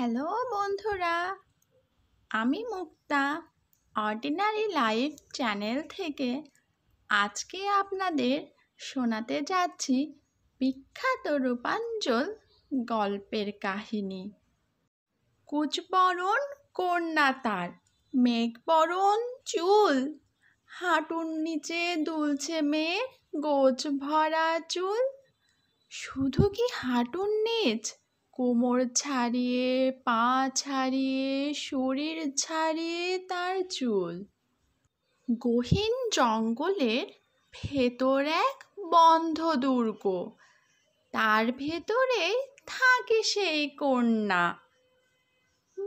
hello বন্ধুরা আমি মুক্তা ordinary life channel থেকে আজকে আপনাদের শোনাতে যাচ্ছি বিখ্যাত রূপাঞ্জল গল্পের কাহিনী কুচবরণ কন্যা তার মেঘবরণ চুল হাঁটুর নিচে দুলছে মেয়ে গোছ ভরা চুল শুধু কি হাঁটুর নিচ কোমর ছাড়িয়ে পা ছাড়িয়ে শরীর ছাড়িয়ে তার চুল গহীন জঙ্গলের ভেতর এক বন্ধ দুর্গ তার ভেতরে থাকে সেই কন্যা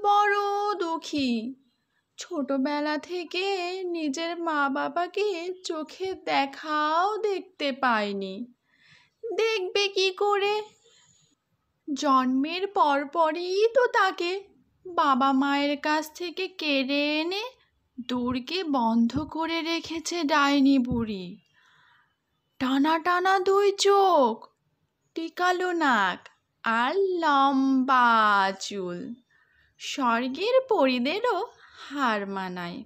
বড় দুঃখী ছোটবেলা থেকে নিজের মা বাবাকে চোখে দেখাও দেখতে পায়নি দেখবে কি করে জন্মের পরপরই তো তাকে বাবা মায়ের কাছ থেকে কেড়ে এনে দুর্গে বন্ধ করে রেখেছে ডাইনি বুড়ি টানা টানা দুই চোখ টিকালো নাক আর লম্বা চুল স্বর্গের পরিদেরও হার মানায়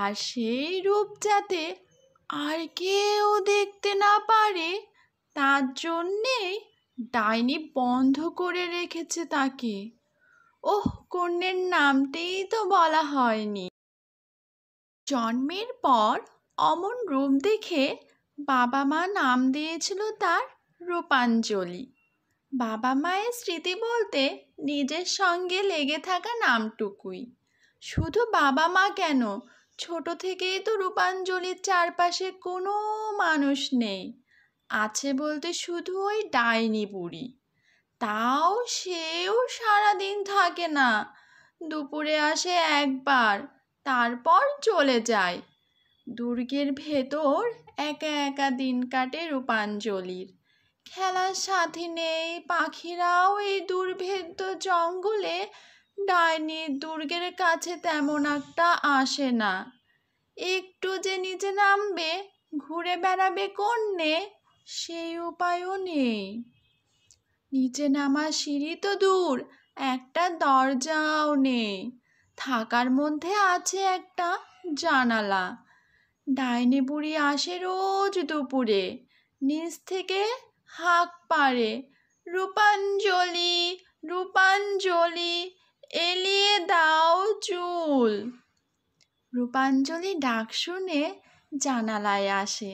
আর সেই রূপ যাতে আর কেউ দেখতে না পারে তার জন্যেই ডাইনি বন্ধ করে রেখেছে তাকে ওহ কন্যের নামটাই তো বলা হয়নি জন্মের পর অমন রূপ দেখে বাবা মা নাম দিয়েছিল তার রূপাঞ্জলি বাবা মায়ের স্মৃতি বলতে নিজের সঙ্গে লেগে থাকা নামটুকুই শুধু বাবা মা কেন ছোট থেকেই তো রূপাঞ্জলির চারপাশে কোনো মানুষ নেই আছে বলতে শুধু ওই ডাইনি বুড়ি তাও সেও সারাদিন থাকে না দুপুরে আসে একবার তারপর চলে যায় দুর্গের ভেতর একা একা দিন কাটে রূপাঞ্জলির খেলার সাথে নেই পাখিরাও এই দুর্ভেদ্য জঙ্গলে ডাইনির দুর্গের কাছে তেমন একটা আসে না একটু যে নিচে নামবে ঘুরে বেড়াবে কোন নে সেই উপায়ও নেই নিচে নামা সিঁড়ি তো দূর একটা দরজাও নেই থাকার মধ্যে আছে একটা জানালা ডাইনি বুড়ি আসে রোজ দুপুরে নিচ থেকে হাঁক পারে রূপাঞ্জলি রূপাঞ্জলি এলিয়ে দাও চুল রূপাঞ্জলি ডাক শুনে জানালায় আসে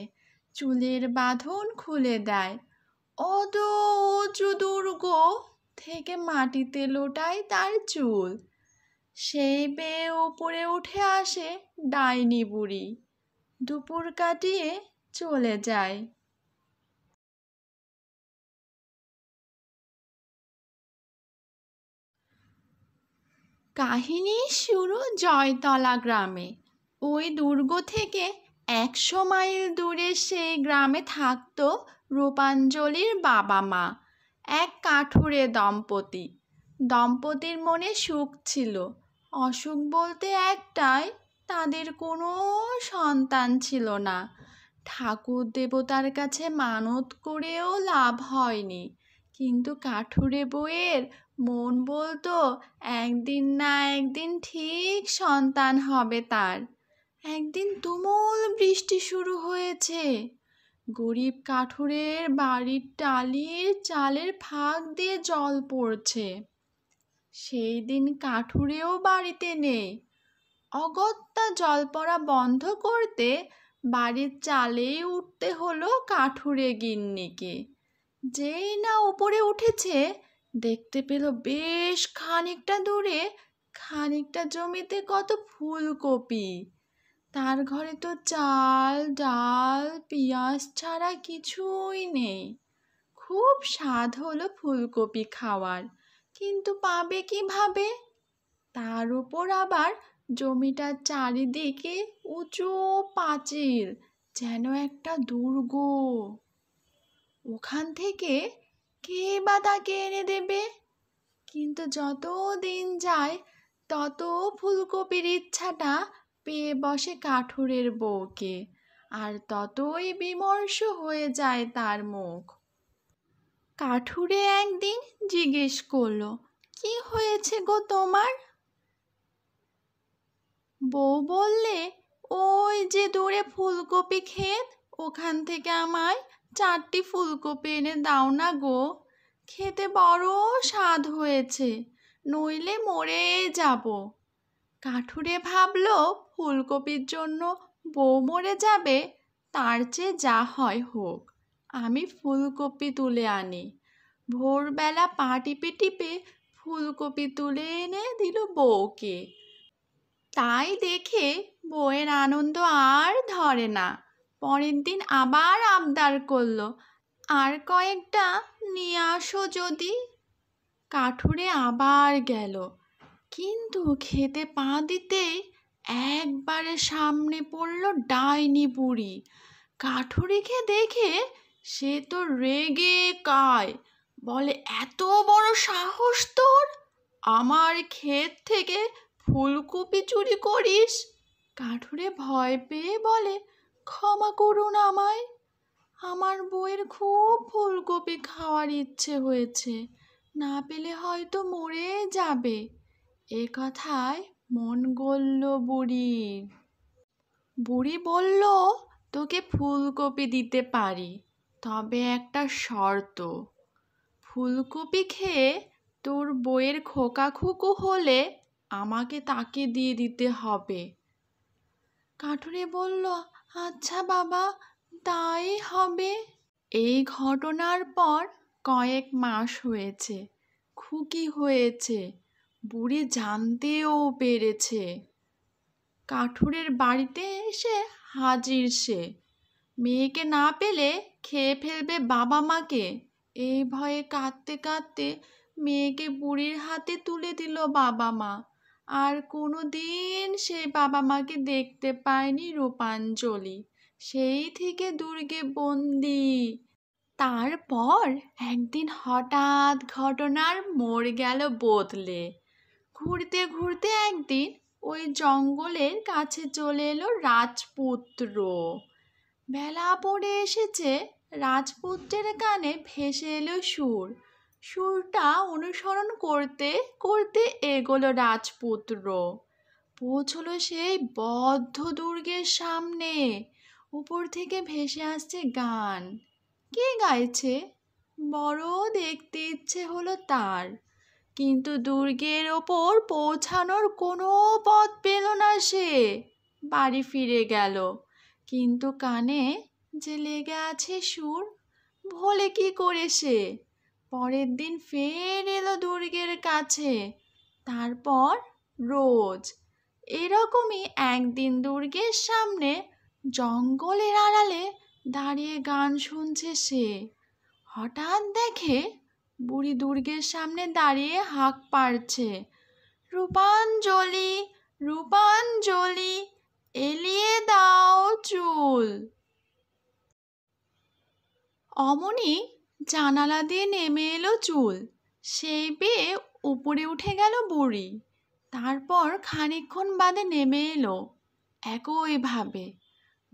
চুলের বাঁধন খুলে দেয় অদ দুর্গ থেকে মাটিতে লোটায় তার চুল সেই বেয়ে উপরে উঠে আসে ডাইনি বুড়ি দুপুর কাটিয়ে চলে যায় কাহিনী শুরু জয়তলা গ্রামে ওই দুর্গ থেকে একশো মাইল দূরে সেই গ্রামে থাকত রূপাঞ্জলির বাবা মা এক কাঠুরে দম্পতি দম্পতির মনে সুখ ছিল অসুখ বলতে একটাই তাদের কোনো সন্তান ছিল না ঠাকুর দেবতার কাছে মানত করেও লাভ হয়নি কিন্তু কাঠুরে বইয়ের মন বলতো একদিন না একদিন ঠিক সন্তান হবে তার একদিন তুমুল বৃষ্টি শুরু হয়েছে গরিব কাঠুরের বাড়ির টালির চালের ফাঁক দিয়ে জল পড়ছে সেই দিন কাঠুরেও বাড়িতে নেই অগত্যা জল পড়া বন্ধ করতে বাড়ির চালেই উঠতে হলো কাঠুরে গিন্নিকে যেই না উপরে উঠেছে দেখতে পেল বেশ খানিকটা দূরে খানিকটা জমিতে কত ফুলকপি তার ঘরে তো চাল ডাল পিঁয়াজ ছাড়া কিছুই নেই খুব স্বাদ হলো ফুলকপি খাওয়ার কিন্তু পাবে কিভাবে তার উপর আবার জমিটার চারিদিকে উঁচু পাঁচিল যেন একটা দুর্গ ওখান থেকে কে বা তাকে এনে দেবে কিন্তু যত দিন যায় তত ফুলকপির ইচ্ছাটা পেয়ে বসে কাঠুরের বউকে আর ততই বিমর্ষ হয়ে যায় তার মুখ কাঠুরে একদিন জিজ্ঞেস করল কি হয়েছে গো তোমার বউ বললে ওই যে দূরে ফুলকপি ক্ষেত ওখান থেকে আমায় চারটি ফুলকপি এনে দাও না গো খেতে বড় স্বাদ হয়েছে নইলে মরে যাব কাঠুরে ভাবল ফুলকপির জন্য বউ মরে যাবে তার চেয়ে যা হয় হোক আমি ফুলকপি তুলে আনি ভোরবেলা পা টিপে টিপে ফুলকপি তুলে এনে দিল বউকে তাই দেখে বউয়ের আনন্দ আর ধরে না পরের দিন আবার আবদার করলো আর কয়েকটা নিয়ে আসো যদি কাঠুরে আবার গেল কিন্তু খেতে পা দিতেই একবারে সামনে পড়ল ডাইনি বুড়ি কাঠুরিকে দেখে সে তো রেগে কায় বলে এত বড় সাহস তোর আমার ক্ষেত থেকে ফুলকপি চুরি করিস কাঠুরে ভয় পেয়ে বলে ক্ষমা করুন আমায় আমার বইয়ের খুব ফুলকপি খাওয়ার ইচ্ছে হয়েছে না পেলে হয়তো মরে যাবে এ কথায় মন গলল বুড়ির বুড়ি বলল তোকে ফুলকপি দিতে পারি তবে একটা শর্ত ফুলকপি খেয়ে তোর বইয়ের খোকাখুকু হলে আমাকে তাকে দিয়ে দিতে হবে কাঠুরে বলল আচ্ছা বাবা তাই হবে এই ঘটনার পর কয়েক মাস হয়েছে খুকি হয়েছে বুড়ি জানতেও পেরেছে কাঠুরের বাড়িতে এসে হাজির সে মেয়েকে না পেলে খেয়ে ফেলবে বাবা মাকে এই ভয়ে কাঁদতে কাঁদতে মেয়েকে বুড়ির হাতে তুলে দিল বাবা মা আর কোনো দিন সেই বাবা মাকে দেখতে পায়নি রূপাঞ্জলি সেই থেকে দুর্গে বন্দি তারপর একদিন হঠাৎ ঘটনার মর গেল বদলে ঘুরতে ঘুরতে একদিন ওই জঙ্গলের কাছে চলে এলো রাজপুত্র বেলা পড়ে এসেছে রাজপুত্রের কানে ভেসে এলো সুর সুরটা অনুসরণ করতে করতে এগোলো রাজপুত্র পৌঁছলো সেই বদ্ধ দুর্গের সামনে উপর থেকে ভেসে আসছে গান কে গাইছে বড় দেখতে ইচ্ছে হলো তার কিন্তু দুর্গের ওপর পৌঁছানোর কোনো পথ পেল না সে বাড়ি ফিরে গেল কিন্তু কানে যে লেগে আছে সুর ভোলে কি করে সে পরের দিন ফের এলো দুর্গের কাছে তারপর রোজ এরকমই একদিন দুর্গের সামনে জঙ্গলের আড়ালে দাঁড়িয়ে গান শুনছে সে হঠাৎ দেখে বুড়ি দুর্গের সামনে দাঁড়িয়ে হাঁক পাড়ছে রূপাঞ্জলি রূপাঞ্জলি এলিয়ে দাও চুল অমনি জানালা দিয়ে নেমে এলো চুল সেই বেয়ে উপরে উঠে গেল বুড়ি তারপর খানিক্ষণ বাদে নেমে এলো একইভাবে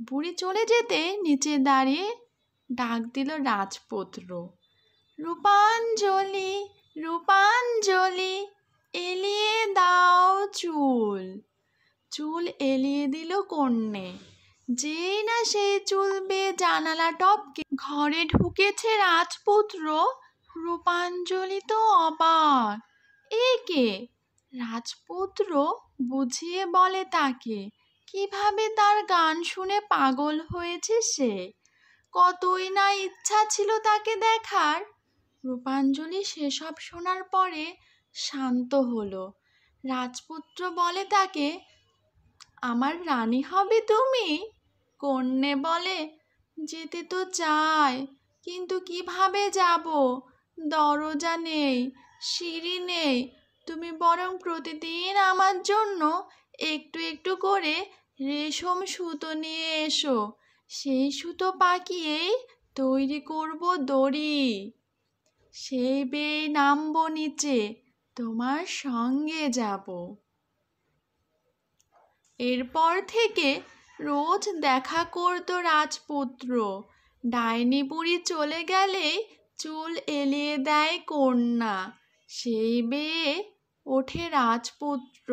বুড়ি চলে যেতে নিচে দাঁড়িয়ে ডাক দিল রাজপুত্র রূপাঞ্জলি রূপাঞ্জলি এলিয়ে দাও চুল চুল এলিয়ে দিল কন্যে যেই না সেই চুল জানালা টপকে ঘরে ঢুকেছে রাজপুত্র রূপাঞ্জলি তো অবাক এ কে রাজপুত্র বুঝিয়ে বলে তাকে কিভাবে তার গান শুনে পাগল হয়েছে সে কতই না ইচ্ছা ছিল তাকে দেখার রূপাঞ্জলি সেসব শোনার পরে শান্ত হলো রাজপুত্র বলে তাকে আমার রানী হবে তুমি কন্যে বলে যেতে তো চাই কিন্তু কিভাবে যাব দরজা নেই সিঁড়ি নেই তুমি বরং প্রতিদিন আমার জন্য একটু একটু করে রেশম সুতো নিয়ে এসো সেই সুতো পাকিয়েই তৈরি করব দড়ি সেই বেয়ে নামব নিচে তোমার সঙ্গে যাব এরপর থেকে রোজ দেখা করত রাজপুত্র ডাইনিপুরি চলে গেলে চুল এলিয়ে দেয় কন্যা সেই বেয়ে ওঠে রাজপুত্র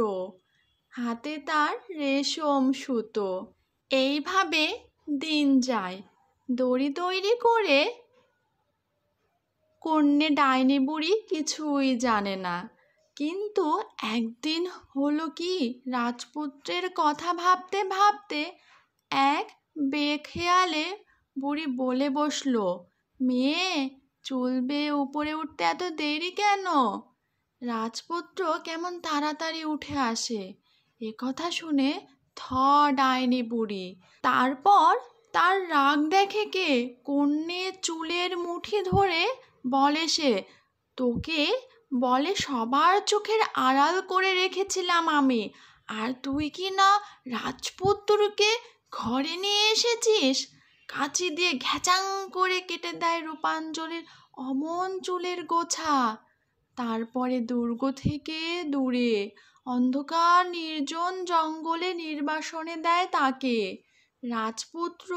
হাতে তার রেশম সুতো এইভাবে দিন যায় দড়ি তৈরি করে কন্যে ডাইনি বুড়ি কিছুই জানে না কিন্তু একদিন হলো কি রাজপুত্রের কথা ভাবতে ভাবতে এক বেখেয়ালে বুড়ি বলে বসল মেয়ে চলবে উপরে উঠতে এত দেরি কেন রাজপুত্র কেমন তাড়াতাড়ি উঠে আসে এ কথা শুনে থ ডাইনি বুড়ি তারপর তার রাগ দেখে কে কন্যে চুলের মুঠি ধরে বলে সে তোকে বলে সবার চোখের আড়াল করে রেখেছিলাম আমি আর তুই কি না রাজপুত্রকে ঘরে নিয়ে এসেছিস কাঁচি দিয়ে ঘ্যাচাং করে কেটে দেয় রূপাঞ্জলের অমন চুলের গোছা তারপরে দুর্গ থেকে দূরে অন্ধকার নির্জন জঙ্গলে নির্বাসনে দেয় তাকে রাজপুত্র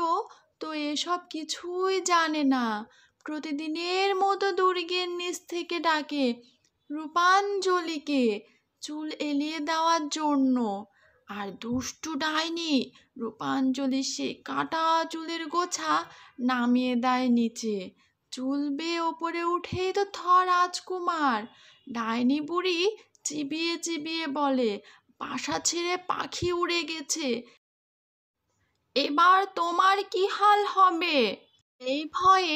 তো এসব কিছুই জানে না প্রতিদিনের মতো দুর্গের নিচ থেকে ডাকে রূপাঞ্জলিকে চুল এলিয়ে দেওয়ার জন্য আর দুষ্টু ডাইনি রূপাঞ্জলি সে কাটা চুলের গোছা নামিয়ে দেয় নিচে চুল বেয়ে ওপরে উঠেই তো থ রাজকুমার ডাইনি বুড়ি চিবিয়ে চিবিয়ে বলে বাসা ছেড়ে পাখি উড়ে গেছে এবার তোমার কি হাল হবে এই ভয়ে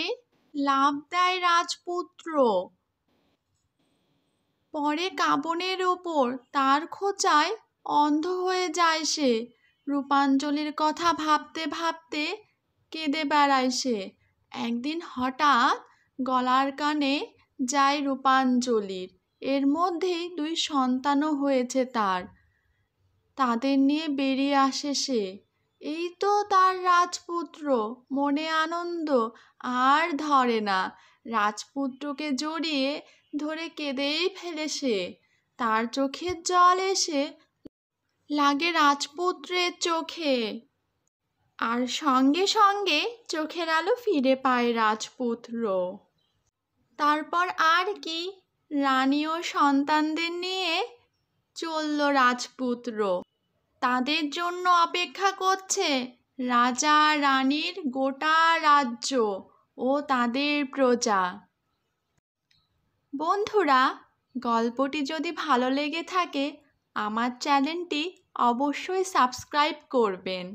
লাভ দেয় রাজপুত্র পরে কাবনের ওপর তার খোঁচায় অন্ধ হয়ে যায় সে রূপাঞ্জলির কথা ভাবতে ভাবতে কেঁদে বেড়ায় সে একদিন হঠাৎ গলার কানে যায় রূপাঞ্জলির এর মধ্যেই দুই সন্তানও হয়েছে তার তাদের নিয়ে বেরিয়ে আসে সে এই তো তার রাজপুত্র মনে আনন্দ আর ধরে না রাজপুত্রকে জড়িয়ে ধরে কেঁদেই ফেলে সে তার চোখের জল এসে লাগে রাজপুত্রের চোখে আর সঙ্গে সঙ্গে চোখের আলো ফিরে পায় রাজপুত্র তারপর আর কি রানী ও সন্তানদের নিয়ে চলল রাজপুত্র তাদের জন্য অপেক্ষা করছে রাজা রানীর গোটা রাজ্য ও তাদের প্রজা বন্ধুরা গল্পটি যদি ভালো লেগে থাকে আমার চ্যানেলটি অবশ্যই সাবস্ক্রাইব করবেন